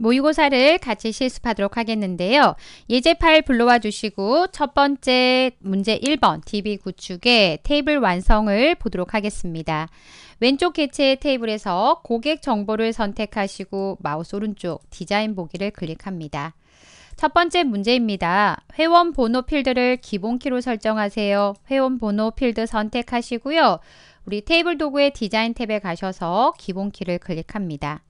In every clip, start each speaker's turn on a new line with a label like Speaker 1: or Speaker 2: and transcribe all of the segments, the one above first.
Speaker 1: 모의고사를 같이 실습하도록 하겠는데요. 예제 파일 불러와 주시고 첫 번째 문제 1번 DB 구축의 테이블 완성을 보도록 하겠습니다. 왼쪽 개체 테이블에서 고객 정보를 선택하시고 마우스 오른쪽 디자인 보기를 클릭합니다. 첫 번째 문제입니다. 회원 번호 필드를 기본키로 설정하세요. 회원 번호 필드 선택하시고요. 우리 테이블 도구의 디자인 탭에 가셔서 기본키를 클릭합니다.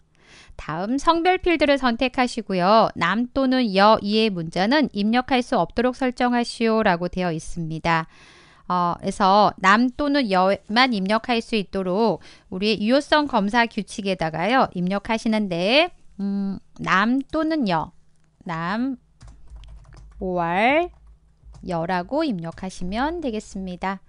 Speaker 1: 다음 성별 필드를 선택하시고요. 남 또는 여 이의 문자는 입력할 수 없도록 설정하시오 라고 되어 있습니다. 어, 그래서 남 또는 여만 입력할 수 있도록 우리의 유효성 검사 규칙에다가요. 입력하시는데 음, 남 또는 여, 남, 5월, 여라고 입력하시면 되겠습니다.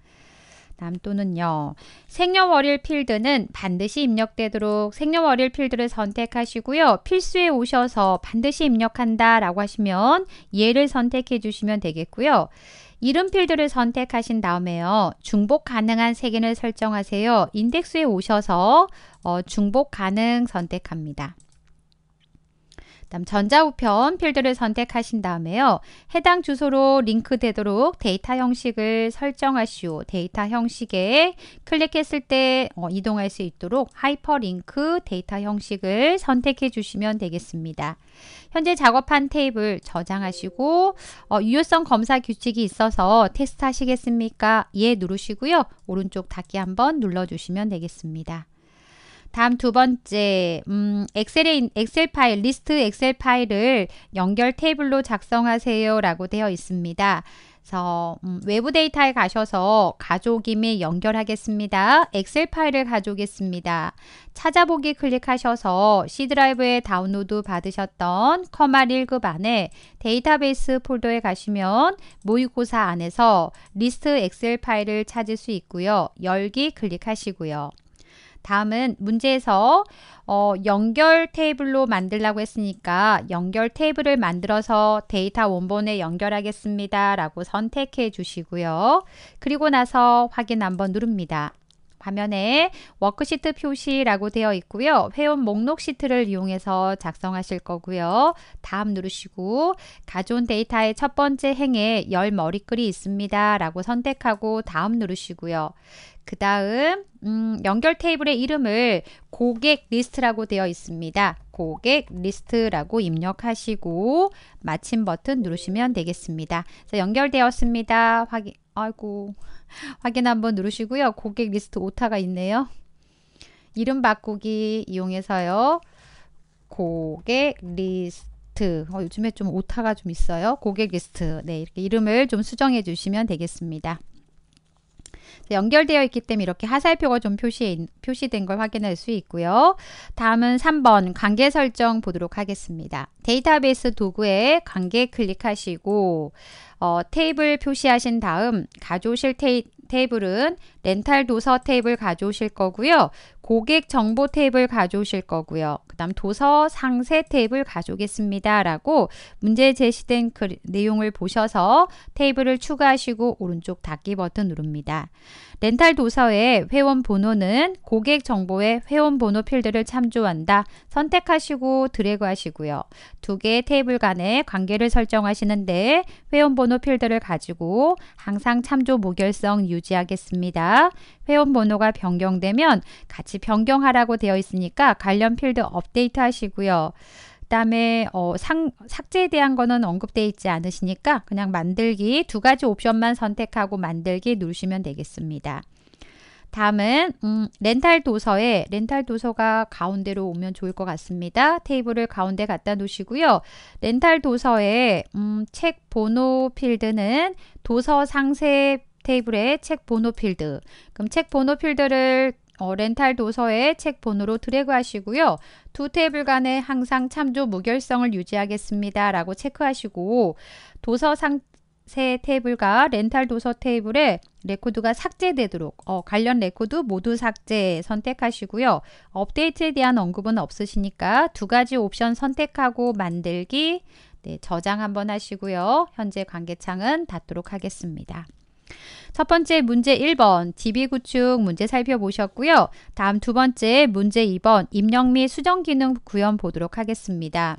Speaker 1: 남또는요. 생년월일 필드는 반드시 입력되도록 생년월일 필드를 선택하시고요. 필수에 오셔서 반드시 입력한다 라고 하시면 예를 선택해 주시면 되겠고요. 이름 필드를 선택하신 다음에요. 중복 가능한 세 개를 설정하세요. 인덱스에 오셔서 어, 중복 가능 선택합니다. 다음 전자우편 필드를 선택하신 다음에요. 해당 주소로 링크되도록 데이터 형식을 설정하시오. 데이터 형식에 클릭했을 때 어, 이동할 수 있도록 하이퍼링크 데이터 형식을 선택해 주시면 되겠습니다. 현재 작업한 테이블 저장하시고 어, 유효성 검사 규칙이 있어서 테스트 하시겠습니까? 예 누르시고요. 오른쪽 닫기 한번 눌러주시면 되겠습니다. 다음 두 번째, 음, 엑셀에, 엑셀 파일, 리스트 엑셀 파일을 연결 테이블로 작성하세요 라고 되어 있습니다. 그래서 음, 외부 데이터에 가셔서 가족임에 연결하겠습니다. 엑셀 파일을 가져오겠습니다. 찾아보기 클릭하셔서 C 드라이브에 다운로드 받으셨던 커마 1급 안에 데이터베이스 폴더에 가시면 모의고사 안에서 리스트 엑셀 파일을 찾을 수 있고요. 열기 클릭하시고요. 다음은 문제에서 어, 연결 테이블로 만들라고 했으니까 연결 테이블을 만들어서 데이터 원본에 연결하겠습니다. 라고 선택해 주시고요. 그리고 나서 확인 한번 누릅니다. 화면에 워크시트 표시라고 되어 있고요. 회원 목록 시트를 이용해서 작성하실 거고요. 다음 누르시고 가져 데이터의 첫 번째 행에 열 머리글이 있습니다. 라고 선택하고 다음 누르시고요. 그 다음 음, 연결 테이블의 이름을 고객 리스트라고 되어 있습니다. 고객 리스트라고 입력하시고 마침 버튼 누르시면 되겠습니다. 연결되었습니다. 확인, 아이고 확인 한번 누르시고요. 고객 리스트 오타가 있네요. 이름 바꾸기 이용해서요. 고객 리스트 어, 요즘에 좀 오타가 좀 있어요. 고객 리스트 네 이렇게 이름을 좀 수정해 주시면 되겠습니다. 연결되어 있기 때문에 이렇게 하살표가 좀 표시, 표시된 걸 확인할 수 있고요. 다음은 3번 관계 설정 보도록 하겠습니다. 데이터베이스 도구에 관계 클릭하시고 어, 테이블 표시하신 다음 가져오실 테이, 테이블은 렌탈 도서 테이블 가져오실 거고요. 고객 정보 테이블 가져오실 거고요. 그 다음 도서 상세 테이블 가져오겠습니다. 라고 문제 제시된 그 내용을 보셔서 테이블을 추가하시고 오른쪽 닫기 버튼 누릅니다. 렌탈 도서의 회원 번호는 고객 정보의 회원 번호 필드를 참조한다. 선택하시고 드래그 하시고요. 두 개의 테이블 간의 관계를 설정하시는데 회원 번호 필드를 가지고 항상 참조 모결성 유지하겠습니다. 회원 번호가 변경되면 같이 변경하라고 되어 있으니까 관련 필드 업데이트 하시고요. 그다음에 어, 상, 삭제에 대한 거는 언급되어 있지 않으시니까 그냥 만들기 두 가지 옵션만 선택하고 만들기 누르시면 되겠습니다. 다음은 음, 렌탈 도서에 렌탈 도서가 가운데로 오면 좋을 것 같습니다. 테이블을 가운데 갖다 놓으시고요. 렌탈 도서에 음, 책 번호 필드는 도서 상세 테이블에 책 번호 필드 그럼 책 번호 필드를 어, 렌탈 도서에 책 번호로 드래그 하시고요. 두 테이블 간에 항상 참조 무결성을 유지하겠습니다. 라고 체크하시고 도서 상, 새 테이블과 렌탈 도서 테이블에 레코드가 삭제되도록 어, 관련 레코드 모두 삭제 선택하시고요. 업데이트에 대한 언급은 없으시니까 두 가지 옵션 선택하고 만들기, 네, 저장 한번 하시고요. 현재 관계창은 닫도록 하겠습니다. 첫 번째 문제 1번 DB 구축 문제 살펴보셨고요. 다음 두 번째 문제 2번 입력 및 수정 기능 구현 보도록 하겠습니다.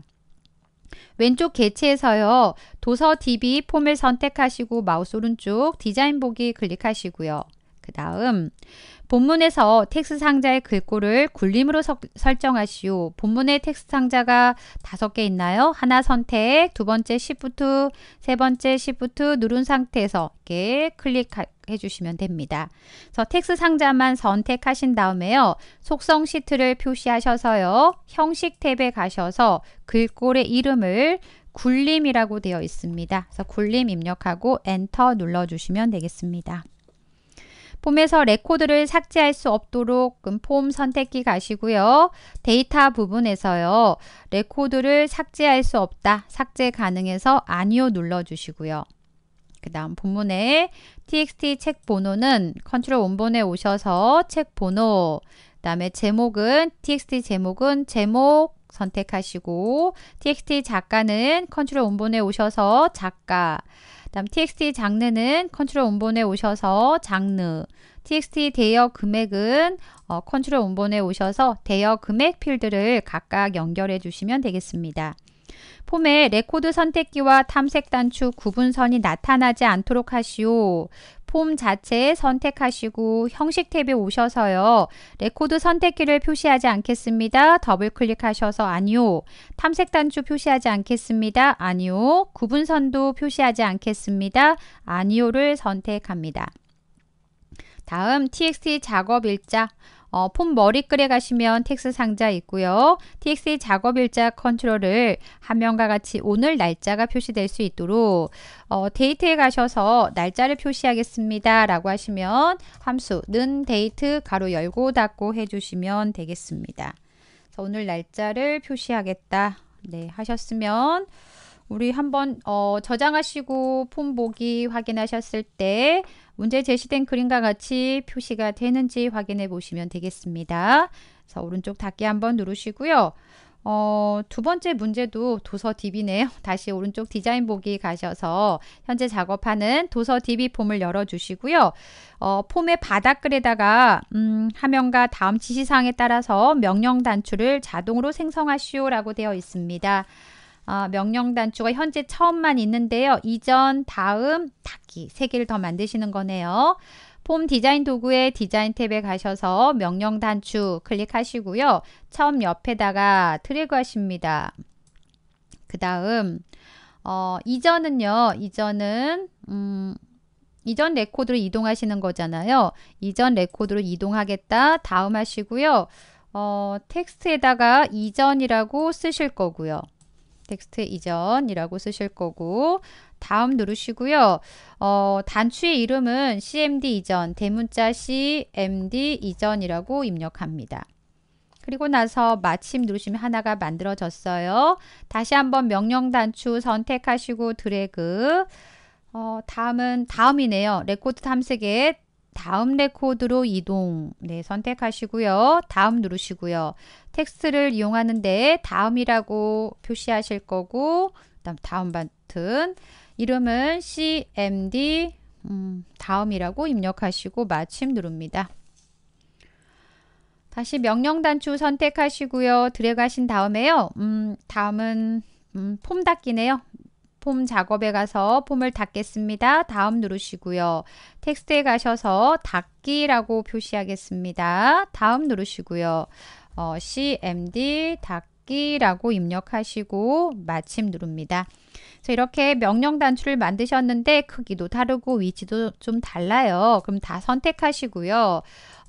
Speaker 1: 왼쪽 개체에서요. 도서 DB 폼을 선택하시고 마우스 오른쪽 디자인 보기 클릭하시고요. 그 다음 본문에서 텍스 트 상자의 글꼴을 굴림으로 서, 설정하시오. 본문의 텍스 트 상자가 다섯 개 있나요? 하나 선택, 두 번째 시프트, 세 번째 시프트 누른 상태에서 이렇게 클릭해 주시면 됩니다. 그래서 텍스 트 상자만 선택하신 다음에요. 속성 시트를 표시하셔서요. 형식 탭에 가셔서 글꼴의 이름을 굴림이라고 되어 있습니다. 그래서 굴림 입력하고 엔터 눌러주시면 되겠습니다. 폼에서 레코드를 삭제할 수 없도록 음, 폼 선택기 가시고요. 데이터 부분에서요. 레코드를 삭제할 수 없다. 삭제 가능해서 아니요 눌러주시고요. 그 다음 본문에 txt 책 번호는 컨트롤 원본에 오셔서 책 번호 그 다음에 제목은 txt 제목은 제목 선택하시고 txt 작가는 컨트롤 원본에 오셔서 작가 다음 txt 장르는 컨트롤 온본에 오셔서 장르 txt 대여 금액은 어, 컨트롤 온본에 오셔서 대여 금액 필드를 각각 연결해 주시면 되겠습니다. 폼에 레코드 선택기와 탐색 단추 구분선이 나타나지 않도록 하시오. 폼 자체에 선택하시고 형식 탭에 오셔서요. 레코드 선택키를 표시하지 않겠습니다. 더블 클릭하셔서 아니요. 탐색 단추 표시하지 않겠습니다. 아니요. 구분선도 표시하지 않겠습니다. 아니요를 선택합니다. 다음 txt 작업 일자 어, 폼 머리글에 가시면 텍스 상자 있고요. TXT 작업 일자 컨트롤을 화면과 같이 오늘 날짜가 표시될 수 있도록 어, 데이트에 가셔서 날짜를 표시하겠습니다. 라고 하시면 함수 는 데이트 가로 열고 닫고 해주시면 되겠습니다. 오늘 날짜를 표시하겠다. 네, 하셨으면 우리 한번 어, 저장하시고 폰 보기 확인하셨을 때 문제 제시된 그림과 같이 표시가 되는지 확인해 보시면 되겠습니다. 그래서 오른쪽 닫기 한번 누르시고요. 어, 두 번째 문제도 도서 DB네요. 다시 오른쪽 디자인 보기 가셔서 현재 작업하는 도서 DB 폼을 열어주시고요. 어, 폼의 바닥글에다가 음, 화면과 다음 지시사항에 따라서 명령 단추를 자동으로 생성하시오라고 되어 있습니다. 아, 명령 단추가 현재 처음만 있는데요. 이전, 다음, 닫기 세 개를 더 만드시는 거네요. 폼 디자인 도구의 디자인 탭에 가셔서 명령 단추 클릭하시고요. 처음 옆에다가 드래그 하십니다. 그 다음 어, 이전은요. 이전은 음, 이전 레코드로 이동하시는 거잖아요. 이전 레코드로 이동하겠다. 다음 하시고요. 어, 텍스트에다가 이전이라고 쓰실 거고요. 텍스트 이전이라고 쓰실 거고 다음 누르시고요. 어, 단추의 이름은 CMD 이전, 대문자 CMD 이전이라고 입력합니다. 그리고 나서 마침 누르시면 하나가 만들어졌어요. 다시 한번 명령 단추 선택하시고 드래그 어, 다음은 다음이네요. 레코드 탐색에 다음 레코드로 이동 네 선택하시고요. 다음 누르시고요. 텍스트를 이용하는데 다음이라고 표시하실 거고 그다음 다음 버튼 이름은 CMD 음, 다음이라고 입력하시고 마침 누릅니다. 다시 명령 단추 선택하시고요. 들어가신 다음에요. 음, 다음은 음, 폼닫기네요 폼 작업에 가서 폼을 닫겠습니다. 다음 누르시고요. 텍스트에 가셔서 닫기라고 표시하겠습니다. 다음 누르시고요. 어, CMD 닫기라고 입력하시고 마침 누릅니다. 그래서 이렇게 명령 단추를 만드셨는데 크기도 다르고 위치도 좀 달라요. 그럼 다 선택하시고요.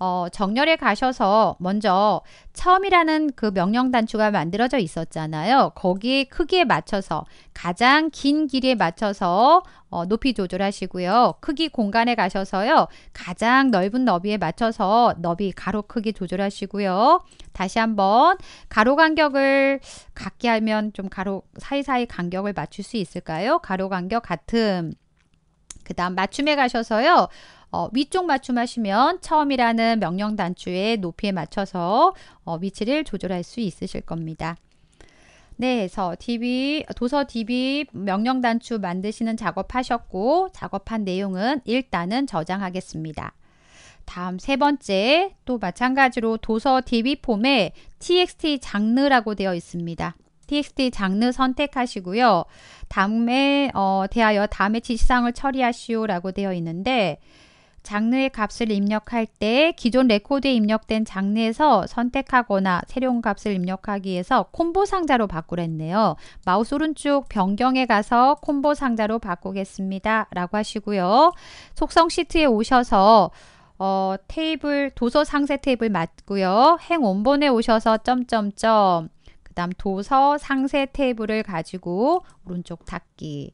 Speaker 1: 어, 정렬에 가셔서 먼저 처음이라는 그 명령 단추가 만들어져 있었잖아요. 거기에 크기에 맞춰서 가장 긴 길이에 맞춰서 어, 높이 조절하시고요. 크기 공간에 가셔서요. 가장 넓은 너비에 맞춰서 너비 가로 크기 조절하시고요. 다시 한번 가로 간격을 같게 하면 좀 가로 사이사이 간격을 맞출 수 있을까요? 가로 간격 같은 그 다음 맞춤에 가셔서요. 어, 위쪽 맞춤하시면 처음이라는 명령 단추의 높이에 맞춰서 어, 위치를 조절할 수 있으실 겁니다. 네, 그래서 DB, 도서 DB 명령 단추 만드시는 작업하셨고 작업한 내용은 일단은 저장하겠습니다. 다음 세 번째 또 마찬가지로 도서 DB 폼에 TXT 장르라고 되어 있습니다. TXT 장르 선택하시고요. 다음에 어, 대하여 다음에 지시사항을 처리하시오라고 되어 있는데 장르의 값을 입력할 때 기존 레코드에 입력된 장르에서 선택하거나 새로운 값을 입력하기 위해서 콤보 상자로 바꾸랬네요. 마우스 오른쪽 변경에 가서 콤보 상자로 바꾸겠습니다. 라고 하시고요. 속성 시트에 오셔서 어, 테이블 도서 상세 테이블 맞고요. 행 원본에 오셔서 점점점 그 다음 도서 상세 테이블을 가지고 오른쪽 닫기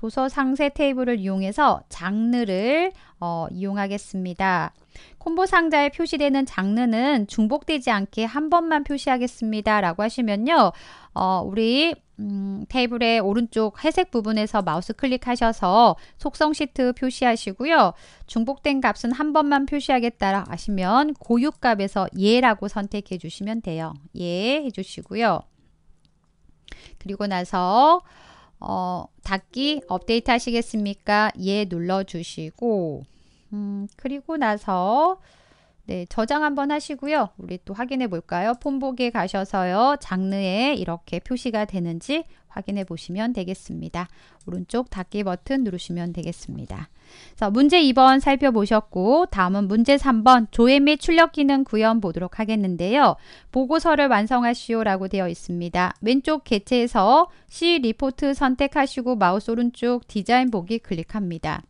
Speaker 1: 도서 상세 테이블을 이용해서 장르를 어, 이용하겠습니다. 콤보 상자에 표시되는 장르는 중복되지 않게 한 번만 표시하겠습니다. 라고 하시면요. 어, 우리 음, 테이블의 오른쪽 회색 부분에서 마우스 클릭하셔서 속성 시트 표시하시고요. 중복된 값은 한 번만 표시하겠다 하시면 고유값에서 예라고 선택해 주시면 돼요. 예 해주시고요. 그리고 나서 어, 닫기 업데이트 하시겠습니까? 예 눌러주시고 음, 그리고 나서 네, 저장 한번 하시고요. 우리 또 확인해 볼까요? 폰복에 가셔서요. 장르에 이렇게 표시가 되는지 확인해 보시면 되겠습니다. 오른쪽 닫기 버튼 누르시면 되겠습니다. 자, 문제 2번 살펴보셨고 다음은 문제 3번 조회 및 출력 기능 구현 보도록 하겠는데요. 보고서를 완성하시오라고 되어 있습니다. 왼쪽 개체에서 C 리포트 선택하시고 마우스 오른쪽 디자인 보기 클릭합니다.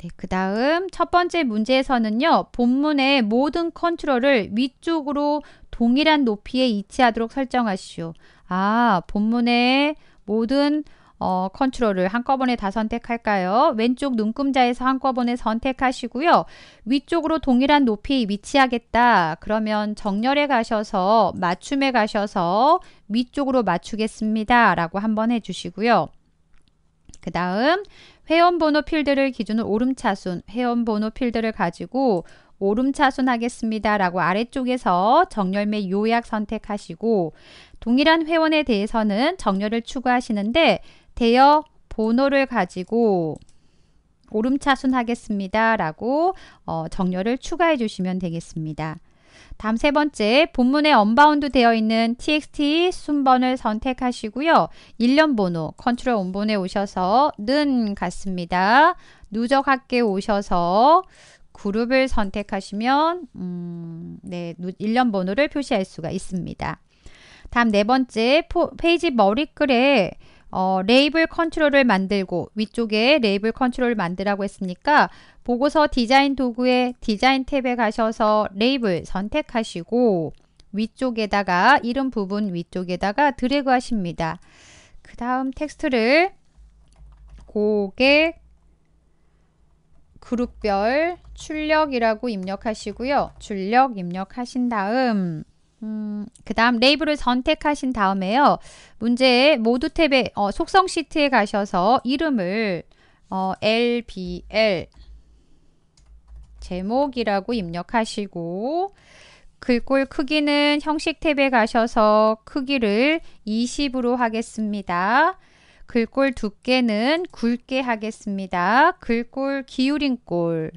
Speaker 1: 네, 그 다음 첫 번째 문제에서는요. 본문의 모든 컨트롤을 위쪽으로 동일한 높이에 위치하도록 설정하시오. 아, 본문의 모든 어, 컨트롤을 한꺼번에 다 선택할까요? 왼쪽 눈금자에서 한꺼번에 선택하시고요. 위쪽으로 동일한 높이 위치하겠다. 그러면 정렬에 가셔서 맞춤에 가셔서 위쪽으로 맞추겠습니다. 라고 한번 해주시고요. 그 다음 회원번호 필드를 기준으로 오름차순, 회원번호 필드를 가지고 오름차순 하겠습니다. 라고 아래쪽에서 정렬매 요약 선택하시고 동일한 회원에 대해서는 정렬을 추구하시는데 대여 번호를 가지고 오름차순 하겠습니다. 라고 어, 정렬을 추가해 주시면 되겠습니다. 다음 세 번째, 본문에 언바운드 되어 있는 txt 순번을 선택하시고요. 일련 번호, 컨트롤 온본에 오셔서 는 같습니다. 누적학계 오셔서 그룹을 선택하시면 음, 네, 일련 번호를 표시할 수가 있습니다. 다음 네 번째, 포, 페이지 머리글에 어, 레이블 컨트롤을 만들고 위쪽에 레이블 컨트롤을 만들라고 했으니까 보고서 디자인 도구에 디자인 탭에 가셔서 레이블 선택하시고 위쪽에다가 이름 부분 위쪽에다가 드래그 하십니다. 그 다음 텍스트를 고객 그룹별 출력이라고 입력하시고요. 출력 입력하신 다음 음, 그 다음 레이블을 선택하신 다음에요. 문제의 모두 탭에 어, 속성 시트에 가셔서 이름을 어, LBL 제목이라고 입력하시고 글꼴 크기는 형식 탭에 가셔서 크기를 20으로 하겠습니다. 글꼴 두께는 굵게 하겠습니다. 글꼴 기울인 꼴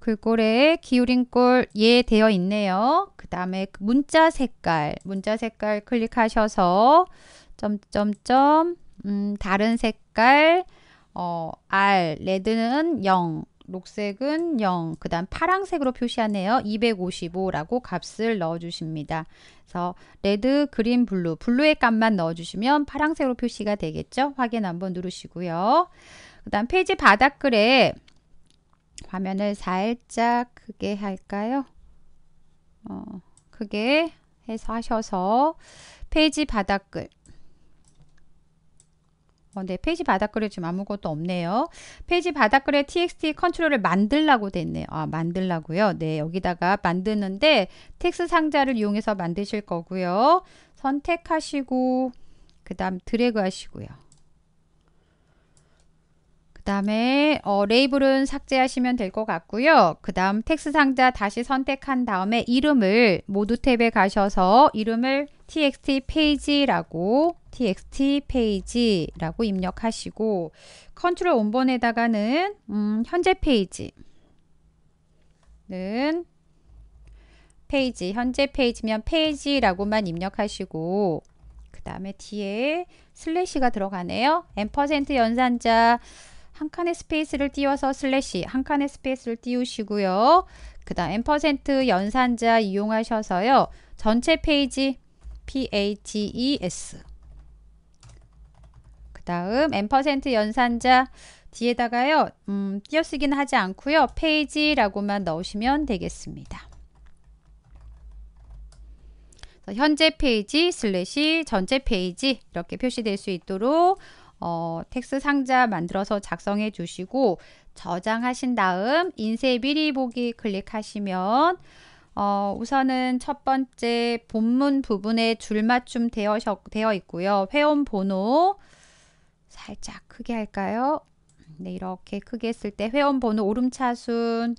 Speaker 1: 글꼴에 기울인 꼴예 되어 있네요. 그 다음에 문자 색깔 문자 색깔 클릭하셔서 점점점 음, 다른 색깔 어, R 레드는 0 녹색은 0, 그 다음 파랑색으로 표시하네요. 255라고 값을 넣어주십니다. 그래서 레드, 그린, 블루, 블루의 값만 넣어주시면 파랑색으로 표시가 되겠죠. 확인 한번 누르시고요. 그 다음 페이지 바닥글에 화면을 살짝 크게 할까요? 어, 크게 해서 하셔서 페이지 바닥글 어, 네, 페이지 바닥글에 지금 아무것도 없네요. 페이지 바닥글에 txt 컨트롤을 만들라고 됐네요. 아, 만들라고요? 네, 여기다가 만드는데 텍스 상자를 이용해서 만드실 거고요. 선택하시고 그 다음 드래그 하시고요. 그 다음에 어, 레이블은 삭제하시면 될 것 같고요. 그 다음 텍스 상자 다시 선택한 다음에 이름을 모두 탭에 가셔서 이름을 txt 페이지라고 txt 페이지라고 입력하시고 컨트롤 원번에다가는 음, 현재 페이지는 페이지 현재 페이지면 페이지라고만 입력하시고 그 다음에 뒤에 슬래시가 들어가네요. 앰퍼센트 연산자 한 칸의 스페이스를 띄워서 슬래시 한 칸의 스페이스를 띄우시고요. 그 다음 앰퍼센트 연산자 이용하셔서요. 전체 페이지 PAGES 그 다음 n% 연산자 뒤에다가요 음, 띄어쓰기는 하지 않고요 페이지라고만 넣으시면 되겠습니다 현재 페이지 슬래시 전체 페이지 이렇게 표시될 수 있도록 어, 텍스 상자 만들어서 작성해 주시고 저장하신 다음 인쇄 미리 보기 클릭하시면 어, 우선은 첫 번째 본문 부분에 줄맞춤 되어, 되어 있고요. 회원 번호, 살짝 크게 할까요? 네, 이렇게 크게 했을 때 회원번호 오름차순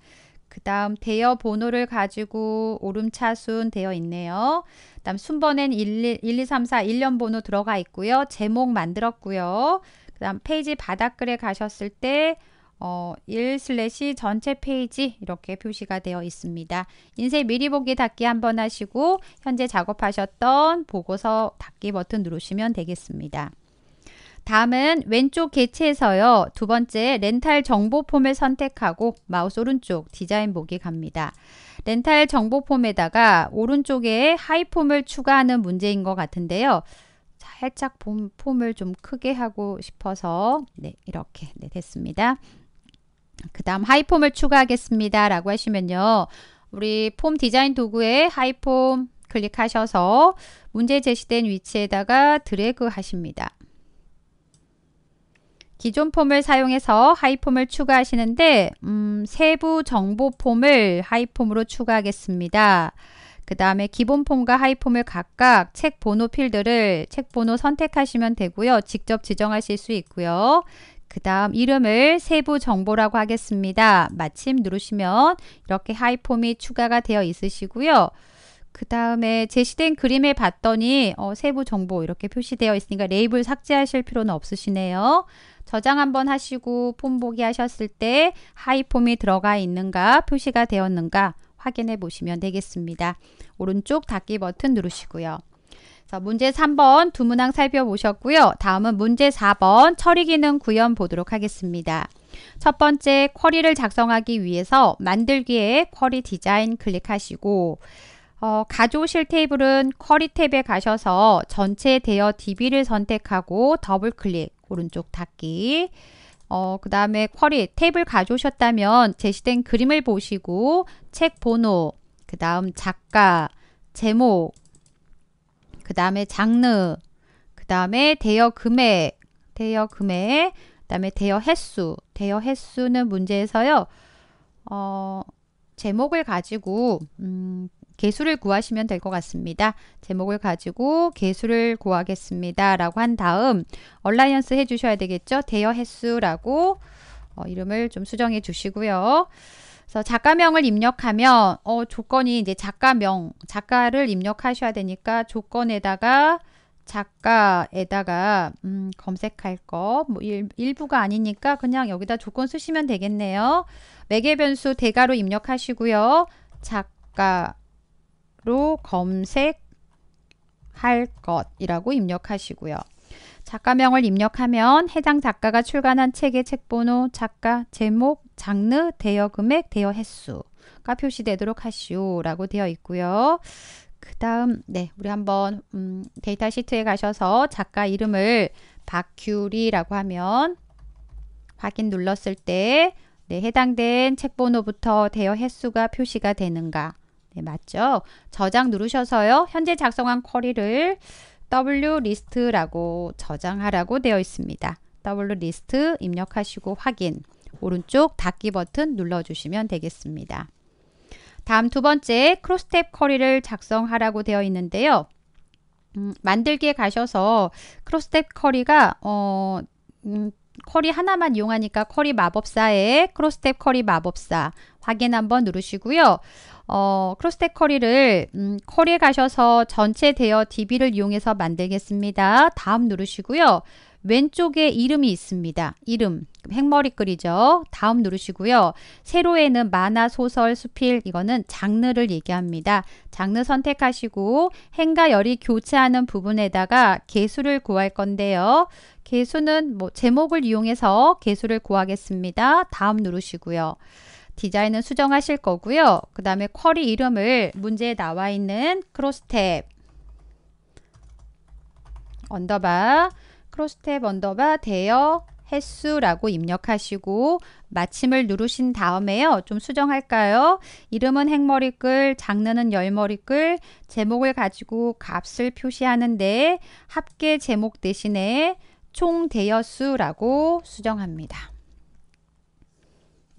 Speaker 1: 그 다음 대여 번호를 가지고 오름차순 되어 있네요. 그 다음 순번엔 1, 2, 3, 4 1년 번호 들어가 있고요. 제목 만들었고요. 그 다음 페이지 바닥글에 가셨을 때 어, 1 슬래시 전체 페이지 이렇게 표시가 되어 있습니다. 인쇄 미리 보기 닫기 한번 하시고 현재 작업하셨던 보고서 닫기 버튼 누르시면 되겠습니다. 다음은 왼쪽 개체에서요. 두 번째 렌탈 정보 폼을 선택하고 마우스 오른쪽 디자인 보기 갑니다. 렌탈 정보 폼에다가 오른쪽에 하이 폼을 추가하는 문제인 것 같은데요. 살짝 폼, 폼을 좀 크게 하고 싶어서 네 이렇게 네, 됐습니다. 그 다음 하이폼을 추가하겠습니다 라고 하시면요 우리 폼 디자인 도구에 하이폼 클릭하셔서 문제 제시된 위치에다가 드래그 하십니다 기존 폼을 사용해서 하이폼을 추가하시는데 음, 세부 정보 폼을 하이폼으로 추가하겠습니다. 그 다음에 기본 폼과 하이폼을 각각 책 번호 필드를 책 번호 선택하시면 되고요. 직접 지정하실 수 있고요. 그 다음 이름을 세부 정보라고 하겠습니다. 마침 누르시면 이렇게 하이폼이 추가가 되어 있으시고요. 그 다음에 제시된 그림에 봤더니 어, 세부 정보 이렇게 표시되어 있으니까 레이블 삭제하실 필요는 없으시네요. 저장 한번 하시고 폼 보기 하셨을 때 하이폼이 들어가 있는가 표시가 되었는가 확인해 보시면 되겠습니다. 오른쪽 닫기 버튼 누르시고요. 문제 3번 두 문항 살펴보셨고요. 다음은 문제 4번 처리 기능 구현 보도록 하겠습니다. 첫 번째 쿼리를 작성하기 위해서 만들기에 쿼리 디자인 클릭하시고 어, 가져오실 테이블은 커리 탭에 가셔서 전체 대여 DB를 선택하고 더블 클릭, 오른쪽 닫기, 어, 그 다음에 쿼리 탭을 가져오셨다면 제시된 그림을 보시고 책 번호, 그 다음 작가, 제목, 그 다음에 장르, 그 다음에 대여 금액, 대여 금액, 그 다음에 대여 횟수, 대여 횟수는 문제에서요, 어, 제목을 가지고, 음, 개수를 구하시면 될 것 같습니다. 제목을 가지고 개수를 구하겠습니다. 라고 한 다음 얼라이언스 해주셔야 되겠죠. 대여 횟수라고 어, 이름을 좀 수정해 주시고요. 그래서 작가명을 입력하면 어, 조건이 이제 작가명, 작가를 입력하셔야 되니까 조건에다가 작가에다가 음, 검색할 거뭐 일부가 아니니까 그냥 여기다 조건 쓰시면 되겠네요. 매개 변수 대가로 입력하시고요. 작가 로 검색할 것이라고 입력하시고요. 작가명을 입력하면 해당 작가가 출간한 책의 책번호, 작가, 제목, 장르, 대여 금액, 대여 횟수가 표시되도록 하시오라고 되어 있고요. 그 다음 네 우리 한번 음, 데이터 시트에 가셔서 작가 이름을 박규리라고 하면 확인 눌렀을 때 네, 해당된 책 번호부터 대여 횟수가 표시가 되는가 네, 맞죠? 저장 누르셔서요. 현재 작성한 쿼리를 w 리스트라고 저장하라고 되어 있습니다. w 리스트 입력하시고 확인. 오른쪽 닫기 버튼 눌러주시면 되겠습니다. 다음 두 번째 크로스탭 쿼리를 작성하라고 되어 있는데요. 음, 만들기에 가셔서 크로스탭 쿼리가 어, 음, 쿼리 하나만 이용하니까 쿼리 마법사에 크로스탭 쿼리 마법사 확인 한번 누르시고요. 어, 크로스텍 커리를 음, 커리에 가셔서 전체 대여 DB를 이용해서 만들겠습니다. 다음 누르시고요. 왼쪽에 이름이 있습니다. 이름 행머리 글이죠 다음 누르시고요. 세로에는 만화, 소설, 수필 이거는 장르를 얘기합니다. 장르 선택하시고 행과 열이 교차하는 부분에다가 개수를 구할 건데요. 개수는 뭐 제목을 이용해서 개수를 구하겠습니다. 다음 누르시고요. 디자인은 수정하실 거고요. 그 다음에 쿼리 이름을 문제에 나와 있는 크로스탭 언더바 크로스탭 언더바 대여 횟수라고 입력하시고 마침을 누르신 다음에요. 좀 수정할까요? 이름은 행머리글, 장르는 열머리글, 제목을 가지고 값을 표시하는데 합계 제목 대신에 총 대여수라고 수정합니다.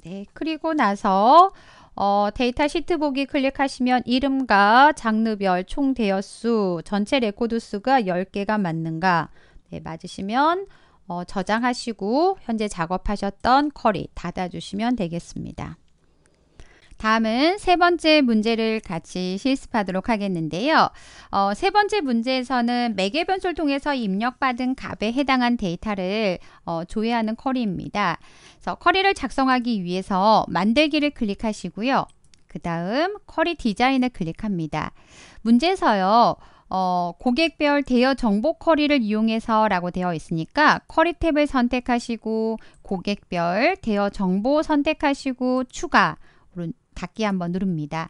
Speaker 1: 네, 그리고 나서 어, 데이터 시트 보기 클릭하시면 이름과 장르별 총 대여수, 전체 레코드 수가 10개가 맞는가 네, 맞으시면 어, 저장하시고 현재 작업하셨던 쿼리 닫아주시면 되겠습니다. 다음은 세 번째 문제를 같이 실습하도록 하겠는데요. 어, 세 번째 문제에서는 매개 변수를 통해서 입력받은 값에 해당한 데이터를 어, 조회하는 커리입니다 그래서 쿼리를 작성하기 위해서 만들기를 클릭하시고요. 그 다음 커리 디자인을 클릭합니다. 문제에서요. 어, 고객별 대여 정보 쿼리를 이용해서 라고 되어 있으니까 쿼리 탭을 선택하시고 고객별 대여 정보 선택하시고 추가 닫기 한번 누릅니다.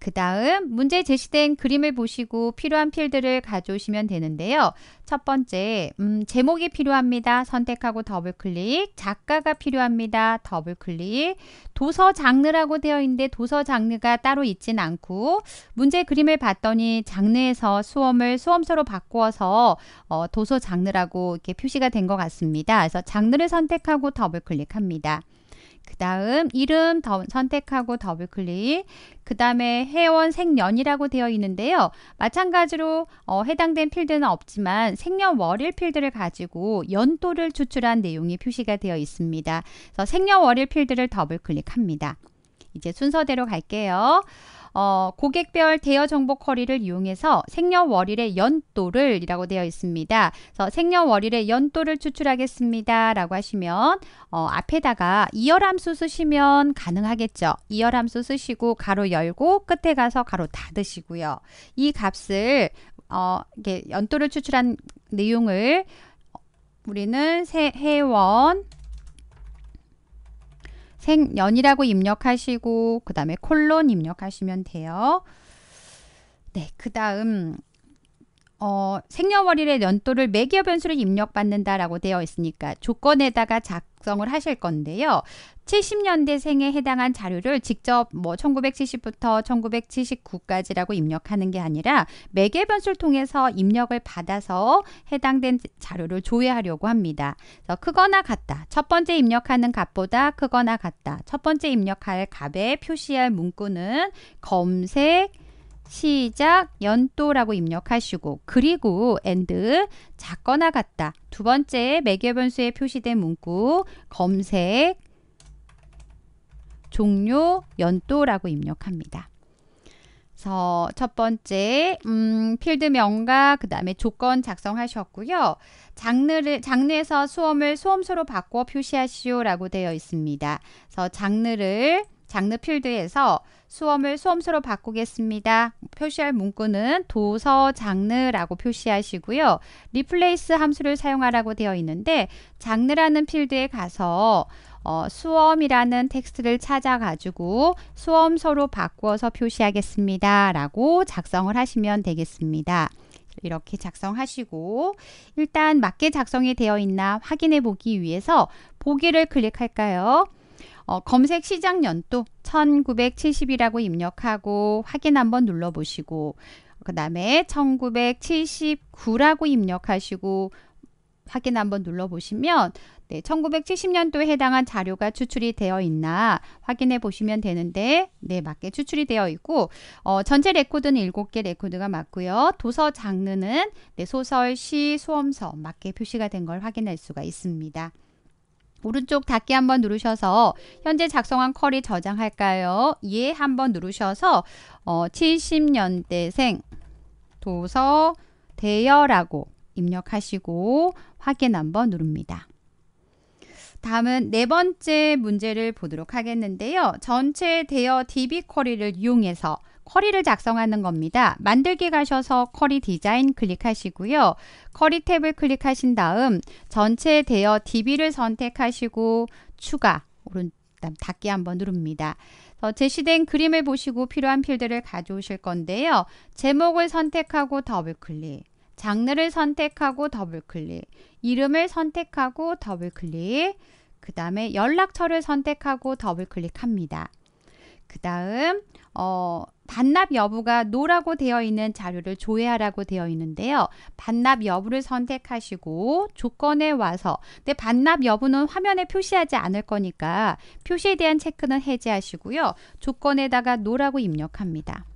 Speaker 1: 그 다음 문제 제시된 그림을 보시고 필요한 필드를 가져오시면 되는데요. 첫 번째, 음, 제목이 필요합니다. 선택하고 더블클릭. 작가가 필요합니다. 더블클릭. 도서 장르라고 되어 있는데 도서 장르가 따로 있진 않고 문제 그림을 봤더니 장르에서 수험을 수험서로 바꾸어서 어, 도서 장르라고 이렇게 표시가 된 것 같습니다. 그래서 장르를 선택하고 더블클릭합니다. 그 다음 이름 더, 선택하고 더블클릭 그 다음에 회원 생년이라고 되어 있는데요. 마찬가지로 어, 해당된 필드는 없지만 생년월일 필드를 가지고 연도를 추출한 내용이 표시가 되어 있습니다. 그래서 생년월일 필드를 더블클릭합니다. 이제 순서대로 갈게요. 어, 고객별 대여 정보 커리를 이용해서 생년월일의 연도를 이라고 되어 있습니다. 그래서 생년월일의 연도를 추출하겠습니다. 라고 하시면 어, 앞에다가 이열함수 쓰시면 가능하겠죠. 이열함수 쓰시고 가로 열고 끝에 가서 가로 닫으시고요. 이 값을 어, 이렇게 연도를 추출한 내용을 우리는 세, 회원 생년이라고 입력하시고 그 다음에 콜론 입력하시면 돼요. 네, 그 다음 어, 생년월일의 연도를 매기 변수를 입력받는다라고 되어 있으니까 조건에다가 자, 작성을 하실 건데요. 70년대생에 해당한 자료를 직접 뭐 1970부터 1979까지라고 입력하는 게 아니라 매개 변수를 통해서 입력을 받아서 해당된 자료를 조회하려고 합니다. 그래서 크거나 같다. 첫 번째 입력하는 값보다 크거나 같다. 첫 번째 입력할 값에 표시할 문구는 검색 시작 연도라고 입력하시고 그리고 and 작거나 같다. 두 번째 매개 변수에 표시된 문구 검색 종료 연도라고 입력합니다. 그래서 첫 번째 음, 필드명과 그 다음에 조건 작성하셨고요. 장르를 장르에서 수험을 수험소로 바꿔 표시하시오라고 되어 있습니다. 그래서 장르를 장르 필드에서 수험을 수험수로 바꾸겠습니다. 표시할 문구는 도서 장르라고 표시하시고요. 리플레이스 함수를 사용하라고 되어 있는데 장르라는 필드에 가서 어, 수험이라는 텍스트를 찾아가지고 수험서로 바꾸어서 표시하겠습니다. 라고 작성을 하시면 되겠습니다. 이렇게 작성하시고 일단 맞게 작성이 되어 있나 확인해 보기 위해서 보기를 클릭할까요? 어, 검색 시작 연도 1970이라고 입력하고 확인 한번 눌러보시고 그 다음에 1979라고 입력하시고 확인 한번 눌러보시면 네, 1970년도에 해당한 자료가 추출이 되어 있나 확인해 보시면 되는데 네, 맞게 추출이 되어 있고 어, 전체 레코드는 7개 레코드가 맞고요. 도서 장르는 네, 소설, 시, 수험서 맞게 표시가 된 걸 확인할 수가 있습니다. 오른쪽 닫기 한번 누르셔서 현재 작성한 쿼리 저장할까요? 예 한번 누르셔서 어, 70년대생 도서 대여라고 입력하시고 확인 한번 누릅니다. 다음은 네 번째 문제를 보도록 하겠는데요. 전체 대여 DB 쿼리를 이용해서 커리를 작성하는 겁니다. 만들기 가셔서 커리 디자인 클릭하시고요. 커리 탭을 클릭하신 다음 전체 대여 DB를 선택하시고 추가 오른 다음 닫기 한번 누릅니다. 제시된 그림을 보시고 필요한 필드를 가져오실 건데요. 제목을 선택하고 더블클릭, 장르를 선택하고 더블클릭, 이름을 선택하고 더블클릭, 그 다음에 연락처를 선택하고 더블클릭합니다. 그 다음 어, 반납 여부가 노라고 되어 있는 자료를 조회하라고 되어 있는데요. 반납 여부를 선택하시고 조건에 와서 근데 반납 여부는 화면에 표시하지 않을 거니까 표시에 대한 체크는 해제하시고요. 조건에다가 노라고 입력합니다.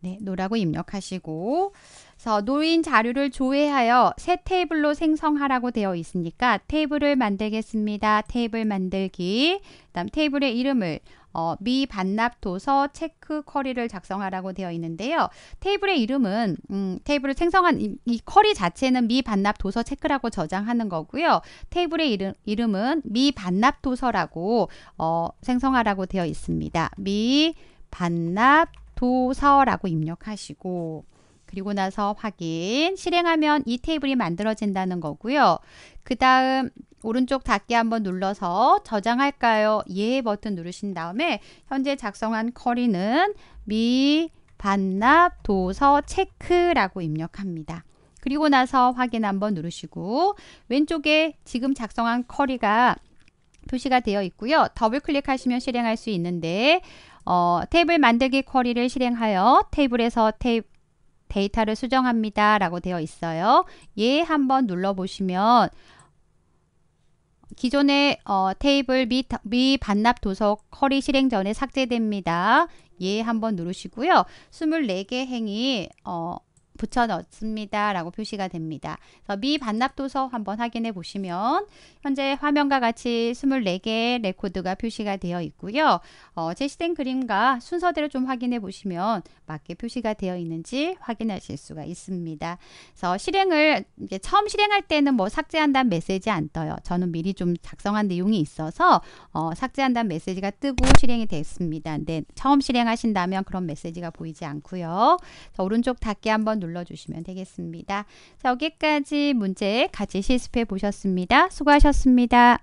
Speaker 1: 네, 노라고 입력하시고 그래서 노인 자료를 조회하여 새 테이블로 생성하라고 되어 있으니까 테이블을 만들겠습니다. 테이블 만들기 그다음 테이블의 이름을 어, 미반납 도서 체크 쿼리를 작성하라고 되어 있는데요. 테이블의 이름은 음, 테이블을 생성한 이, 이, 쿼리 자체는 미반납 도서 체크라고 저장하는 거고요. 테이블의 이름, 이름은 미반납 도서라고 어, 생성하라고 되어 있습니다. 미반납 도서라고 입력하시고 그리고 나서 확인 실행하면 이 테이블이 만들어진다는 거고요. 그 다음 오른쪽 닫기 한번 눌러서 저장할까요? 예 버튼 누르신 다음에 현재 작성한 커리는미 반납 도서 체크라고 입력합니다. 그리고 나서 확인 한번 누르시고 왼쪽에 지금 작성한 커리가 표시가 되어 있고요. 더블 클릭하시면 실행할 수 있는데 어, 테이블 만들기 쿼리를 실행하여 테이블에서 테이, 데이터를 수정합니다 라고 되어 있어요. 예 한번 눌러보시면 기존의 어, 테이블 미, 미 반납 도서 커리 실행 전에 삭제됩니다. 예 한번 누르시고요. 24개 행이 어, 붙여 넣습니다. 라고 표시가 됩니다. 그래서 미반납도서 한번 확인해 보시면 현재 화면과 같이 24개의 레코드가 표시가 되어 있고요. 어, 제시된 그림과 순서대로 좀 확인해 보시면 맞게 표시가 되어 있는지 확인하실 수가 있습니다. 그래서 실행을 이제 처음 실행할 때는 뭐 삭제한다는 메시지 안 떠요. 저는 미리 좀 작성한 내용이 있어서 어, 삭제한다는 메시지가 뜨고 실행이 됐습니다. 근데 처음 실행하신다면 그런 메시지가 보이지 않고요. 오른쪽 닫기 한번 눌러주시면 되겠습니다. 자, 여기까지 문제 같이 실습해 보셨습니다. 수고하셨습니다.